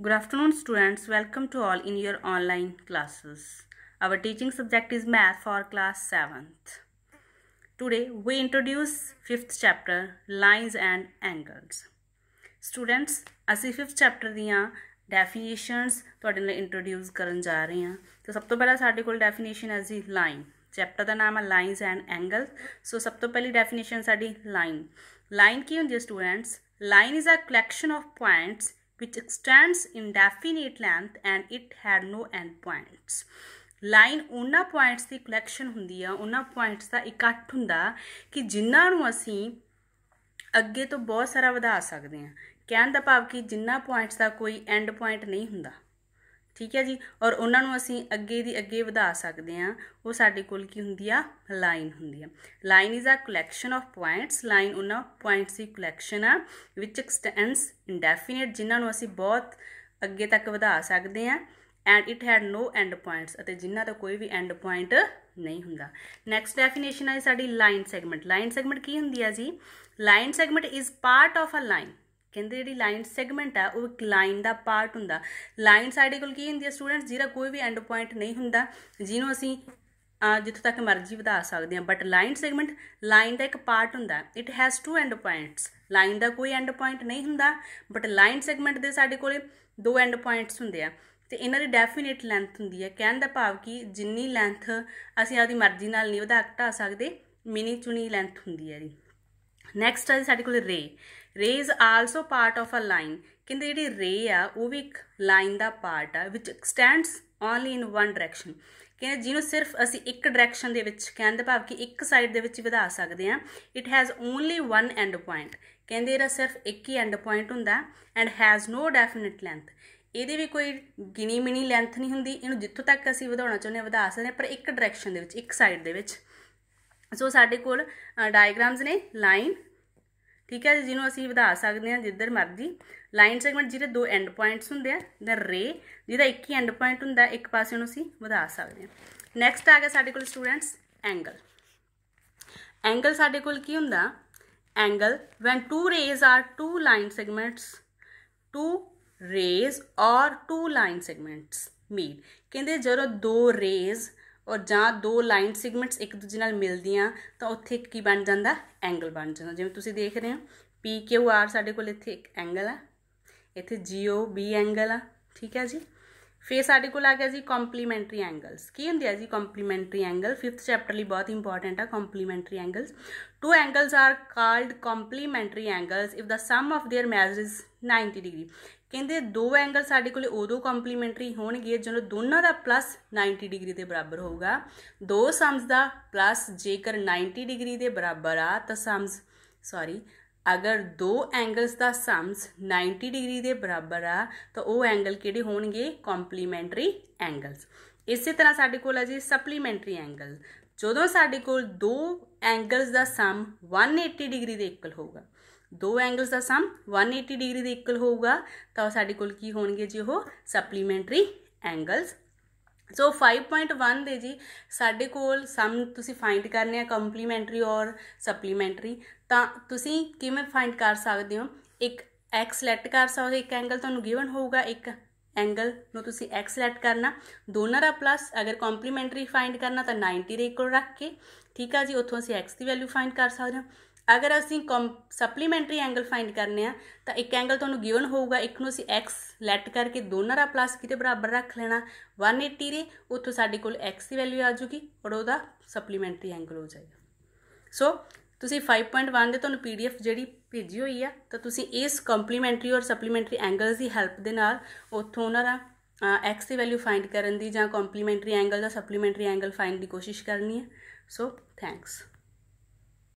Good afternoon students. Welcome to all in your online classes. Our teaching subject is math for class 7th. Today we introduce fifth chapter lines and angles. Students ਅਸੀਂ fifth chapter ਦੀਆਂ definitions ਤੁਹਾਡੇ ਨਾਲ introduce ਕਰਨ ਜਾ ਰਹੇ ਹਾਂ ਤੇ ਸਭ ਤੋਂ ਪਹਿਲਾਂ ਸਾਡੇ ਕੋਲ definition ਹੈ ਜੀ line chapter ਦਾ ਨਾਮ ਹੈ lines and ਐਂਗਲਸ so ਸਭ ਤੋਂ ਪਹਿਲੀ definition ਸਾਡੀ line line ਕੀ ਹੁੰਦੀ ਹੈ students line is a collection of points which extends indefinite length and it had no end points line ਉਹਨਾਂ ਪੁਆਇੰਟਸ ਦੀ ਕਲੈਕਸ਼ਨ ਹੁੰਦੀ ਆ ਉਹਨਾਂ ਪੁਆਇੰਟਸ ਦਾ ਇਕੱਠ ਹੁੰਦਾ ਕਿ ਜਿਨ੍ਹਾਂ ਨੂੰ ਅਸੀਂ ਅੱਗੇ ਤੋਂ ਬਹੁਤ ਸਾਰਾ ਵਧਾ ਸਕਦੇ ਹਾਂ ਕਹਿਣ ਦਾ ਭਾਵ ਕਿ ਜਿੰਨਾ ਪੁਆਇੰਟਸ ਦਾ ਕੋਈ ਐਂਡ ਪੁਆਇੰਟ ਨਹੀਂ ਹੁੰਦਾ ਠੀਕ ਹੈ ਜੀ ਔਰ ਉਹਨਾਂ ਨੂੰ ਅਸੀਂ ਅੱਗੇ ਦੀ ਅੱਗੇ ਵਧਾ ਸਕਦੇ ਆ ਉਹ ਸਾਡੇ ਕੋਲ ਕੀ ਹੁੰਦੀ ਆ ਲਾਈਨ ਹੁੰਦੀ ਆ line is a collection of points line ਉਹਨਾਂ ਪੁਆਇੰਟਸ ਦੀ ਕਲੈਕਸ਼ਨ ਆ ਵਿਚ ਐਕਸਟੈਂਡਸ ਇਨਡੈਫੀਨਿਟ ਜਿਨ੍ਹਾਂ ਨੂੰ ਅਸੀਂ ਬਹੁਤ ਅੱਗੇ ਤੱਕ ਵਧਾ ਸਕਦੇ ਆ and it had no end points ਅਤੇ ਜਿਨ੍ਹਾਂ ਦਾ ਕੋਈ ਵੀ ਐਂਡ ਪੁਆਇੰਟ ਨਹੀਂ ਹੁੰਦਾ ਨੈਕਸਟ ਡੈਫੀਨੇਸ਼ਨ ਆ ਸਾਡੀ ਲਾਈਨ ਸੈਗਮੈਂਟ ਲਾਈਨ ਸੈਗਮੈਂਟ ਕੀ ਹੁੰਦੀ ਆ ਜੀ line segment is part of a line ਕਹਿੰਦੇ ਜਿਹੜੀ ਲਾਈਨ ਸੈਗਮੈਂਟ ਆ ਉਹ ਇੱਕ ਲਾਈਨ ਦਾ ਪਾਰਟ ਹੁੰਦਾ ਲਾਈਨ ਸਾਡੇ ਕੋਲ ਕੀ ਹੁੰਦੀ ਹੈ ਸਟੂਡੈਂਟਸ ਜਿਹੜਾ ਕੋਈ ਵੀ ਐਂਡ ਪੁਆਇੰਟ ਨਹੀਂ ਹੁੰਦਾ ਜਿਹਨੂੰ ਅਸੀਂ ਜਿੱਥੋਂ ਤੱਕ ਮਰਜ਼ੀ ਵਧਾ ਸਕਦੇ ਹਾਂ ਬਟ ਲਾਈਨ ਸੈਗਮੈਂਟ ਲਾਈਨ ਦਾ ਇੱਕ ਪਾਰਟ ਹੁੰਦਾ it has two end points line ਦਾ ਕੋਈ ਐਂਡ ਪੁਆਇੰਟ ਨਹੀਂ ਹੁੰਦਾ ਬਟ ਲਾਈਨ ਸੈਗਮੈਂਟ ਦੇ ਸਾਡੇ ਕੋਲੇ ਦੋ ਐਂਡ ਪੁਆਇੰਟਸ ਹੁੰਦੇ ਆ ਤੇ ਇਹਨਾਂ ਦੀ ਡੈਫੀਨਿਟ ਲੈਂਥ ਹੁੰਦੀ ਹੈ ਕਹਿਣ ਦਾ ਭਾਵ ਕਿ ਜਿੰਨੀ ਲੈਂਥ ਅਸੀਂ ਆਪਦੀ ਮਰਜ਼ੀ ਨਾਲ ਨਹੀਂ ਵਧਾ ਘਟਾ ਸਕਦੇ ਮਿਨੀ ਚੁਣੀ ਲੈਂਥ ਹੁੰਦੀ ਹੈ ਜੀ ਨੈਕਸਟ ਆ ਸਾਡੇ ਕੋਲ ray ray is also part of a line ਕਿੰਦੇ ਜਿਹੜੀ ਰੇ ਆ ਉਹ ਵੀ ਇੱਕ ਲਾਈਨ ਦਾ ਪਾਰਟ ਆ ਵਿਚ extends only in one direction ਕਹਿੰਦੇ ਜਿਹਨੂੰ ਸਿਰਫ ਅਸੀਂ ਇੱਕ ਡਾਇਰੈਕਸ਼ਨ ਦੇ ਵਿੱਚ ਕਹਿੰਦੇ ਭਾਵ ਕਿ ਇੱਕ ਸਾਈਡ ਦੇ ਵਿੱਚ ਵਧਾ ਸਕਦੇ ਆ it has only one end point ਕਹਿੰਦੇ ਇਹਦਾ ਸਿਰਫ ਇੱਕ ਹੀ ਐਂਡ ਪੁਆਇੰਟ ਹੁੰਦਾ and has no definite length ਇਹਦੇ ਵੀ ਕੋਈ ਗਿਣੀ ਮਿਣੀ ਲੈਂਥ ਨਹੀਂ ਹੁੰਦੀ ਇਹਨੂੰ ਜਿੱਥੋਂ ਤੱਕ ਅਸੀਂ ਵਧਾਉਣਾ ਚਾਹੁੰਦੇ ਆ ਵਧਾ ਸਕਦੇ ਆ ਪਰ ਇੱਕ ਡਾਇਰੈਕਸ਼ਨ ਦੇ ਵਿੱਚ ਇੱਕ ਸਾਈਡ ਦੇ ਵਿੱਚ ਸੋ ਸਾਡੇ ਕੋਲ ਡਾਇਗ੍ਰਾਮਸ ਨੇ ਲਾਈਨ ਠੀਕ ਹੈ ਜਿਹਨੂੰ ਅਸੀਂ ਵਧਾ ਸਕਦੇ ਹਾਂ ਜਿੱਧਰ ਮਰਜ਼ੀ ਲਾਈਨ ਸੈਗਮੈਂਟ ਜਿਹਦੇ ਦੋ ਐਂਡ ਪੁਆਇੰਟਸ ਹੁੰਦੇ ਆ ਦਾ ਰੇ ਜਿਹਦਾ ਇੱਕ ਹੀ ਐਂਡ ਪੁਆਇੰਟ ਹੁੰਦਾ ਇੱਕ ਪਾਸੇ ਨੂੰ ਅਸੀਂ ਵਧਾ ਸਕਦੇ ਹਾਂ ਨੈਕਸਟ ਆ ਗਿਆ ਸਾਡੇ ਕੋਲ ਸਟੂਡੈਂਟਸ ਐਂਗਲ ਐਂਗਲ ਸਾਡੇ ਕੋਲ ਕੀ ਹੁੰਦਾ angle when two rays or two line segments two rays or two line segments meet ਕਹਿੰਦੇ ਜਦੋਂ ਦੋ ਰੇਜ਼ ਔਰ ਜਾਂ ਦੋ ਲਾਈਨ ਸੈਗਮੈਂਟਸ ਇੱਕ ਦੂਜੇ ਨਾਲ ਮਿਲਦੀਆਂ ਤਾਂ ਉੱਥੇ ਕੀ ਬਣ ਜਾਂਦਾ ਐਂਗਲ ਬਣ ਜਾਂਦਾ ਜਿਵੇਂ ਤੁਸੀਂ ਦੇਖ ਰਹੇ ਹੋ ਪੀ ਕਿਊ ਆਰ ਸਾਡੇ ਕੋਲ ਇੱਥੇ ਇੱਕ ਐਂਗਲ ਆ ਇੱਥੇ ਜੀਓ ਬੀ ਐਂਗਲ ਆ ਠੀਕ ਹੈ ਜੀ ਫੇਰ ਸਾਡੇ ਕੋਲ ਆ ਗਿਆ ਜੀ ਕੰਪਲੀਮੈਂਟਰੀ ਐਂਗਲਸ ਕੀ ਹੁੰਦੇ ਆ ਜੀ ਕੰਪਲੀਮੈਂਟਰੀ ਐਂਗਲ 5th ਚੈਪਟਰ ਲਈ ਬਹੁਤ ਇੰਪੋਰਟੈਂਟ ਆ complementary angles two angles are called complementary angles if the sum of their measure is 90 degree ਕਹਿੰਦੇ ਦੋ ਐਂਗਲ ਸਾਡੇ ਕੋਲੇ ਉਦੋਂ ਕੰਪਲੀਮੈਂਟਰੀ ਹੋਣਗੇ ਜਦੋਂ ਦੋਨਾਂ ਦਾ ਪਲੱਸ 90 ਡਿਗਰੀ ਦੇ ਬਰਾਬਰ ਹੋਊਗਾ ਦੋ ਸਮਸ ਦਾ ਪਲੱਸ ਜੇਕਰ 90 ਡਿਗਰੀ ਦੇ ਬਰਾਬਰ ਆ ਤਾਂ ਸਮਸ ਸੌਰੀ ਅਗਰ ਦੋ ਐਂਗਲਸ ਦਾ ਸਮਸ 90 ਡਿਗਰੀ ਦੇ ਬਰਾਬਰ ਆ ਤਾਂ ਉਹ ਐਂਗਲ ਕਿਹੜੇ ਹੋਣਗੇ ਕੰਪਲੀਮੈਂਟਰੀ ਐਂਗਲਸ ਇਸੇ ਤਰ੍ਹਾਂ ਸਾਡੇ ਕੋਲ ਆ ਜੀ ਸਪਲੀਮੈਂਟਰੀ ਐਂਗਲ ਜਦੋਂ ਸਾਡੇ ਕੋਲ ਦੋ ਐਂਗਲਸ ਦਾ ਸਮ 180 ਡਿਗਰੀ ਦੇ ਇਕੁਅਲ ਹੋਊਗਾ ਦੋ ਐਂਗਲਸ ਦਾ ਸਮ 180 ਡਿਗਰੀ ਦੇ ਇਕੁਅਲ ਹੋਊਗਾ ਤਾਂ ਸਾਡੇ ਕੋਲ ਕੀ ਹੋਣਗੇ ਜੀ ਉਹ ਸਪਲੀਮੈਂਟਰੀ ਐਂਗਲਸ ਸੋ 5.1 ਦੇ ਜੀ ਸਾਡੇ ਕੋਲ ਸਮ ਤੁਸੀਂ ਫਾਈਂਡ ਕਰਨੇ ਆ ਕੰਪਲੀਮੈਂਟਰੀ ਔਰ ਸਪਲੀਮੈਂਟਰੀ ਤਾਂ ਤੁਸੀਂ ਕਿਵੇਂ ਫਾਈਂਡ ਕਰ ਸਕਦੇ ਹੋ ਇੱਕ x ਸਿਲੈਕਟ ਕਰ ਸਕਦੇ ਇੱਕ ਐਂਗਲ ਤੁਹਾਨੂੰ ਗਿਵਨ ਹੋਊਗਾ ਇੱਕ ਐਂਗਲ ਨੂੰ ਤੁਸੀਂ x ਸਿਲੈਕਟ ਕਰਨਾ ਦੋਨਾਂ ਦਾ ਪਲੱਸ ਅਗਰ ਕੰਪਲੀਮੈਂਟਰੀ ਫਾਈਂਡ ਕਰਨਾ ਤਾਂ 90 ਦੇ ਇਕੁਅਲ ਰੱਖ ਕੇ ਠੀਕ ਆ ਜੀ ਉੱਥੋਂ ਅਸੀਂ x ਦੀ ਵੈਲਿਊ ਫਾਈਂਡ ਕਰ ਸਕਦੇ ਹਾਂ ਅਗਰ ਅਸੀਂ ਸਪਲੀਮੈਂਟਰੀ ਐਂਗਲ ਫਾਈਂਡ ਕਰਨੇ ਆ ਤਾਂ ਇੱਕ ਐਂਗਲ ਤੁਹਾਨੂੰ ਗਿਵਨ ਹੋਊਗਾ ਇੱਕ ਨੂੰ ਅਸੀਂ x ਲੈਟ ਕਰਕੇ ਦੋਨਾਂ ਦਾ ਪਲੱਸ ਕਿਤੇ ਬਰਾਬਰ ਰੱਖ ਲੈਣਾ 180 ਦੇ ਉੱਥੋਂ ਸਾਡੇ ਕੋਲ x ਦੀ ਵੈਲਿਊ ਆ ਜੂਗੀ ਔਰ ਉਹਦਾ ਸਪਲੀਮੈਂਟਰੀ ਐਂਗਲ ਹੋ ਜਾਏਗਾ ਸੋ ਤੁਸੀਂ 5.1 ਦੇ ਤੁਹਾਨੂੰ ਪੀਡੀਐਫ ਜਿਹੜੀ ਭੇਜੀ ਹੋਈ ਆ ਤਾਂ ਤੁਸੀਂ ਇਸ ਕੰਪਲੀਮੈਂਟਰੀ ਔਰ ਸਪਲੀਮੈਂਟਰੀ ਐਂਗਲਸ ਦੀ ਹੈਲਪ ਦੇ ਨਾਲ ਉੱਥੋਂ ਉਹਨਾਂ ਦਾ x ਦੀ ਵੈਲਿਊ ਫਾਈਂਡ ਕਰਨ ਦੀ ਜਾਂ ਕੰਪਲੀਮੈਂਟਰੀ ਐਂਗਲ ਦਾ ਸਪਲੀਮੈਂਟਰੀ ਐਂਗਲ ਫਾਈਂਡ ਦੀ ਕੋਸ਼ਿਸ਼ ਕਰਨੀ ਹੈ ਸੋ ਥੈਂਕਸ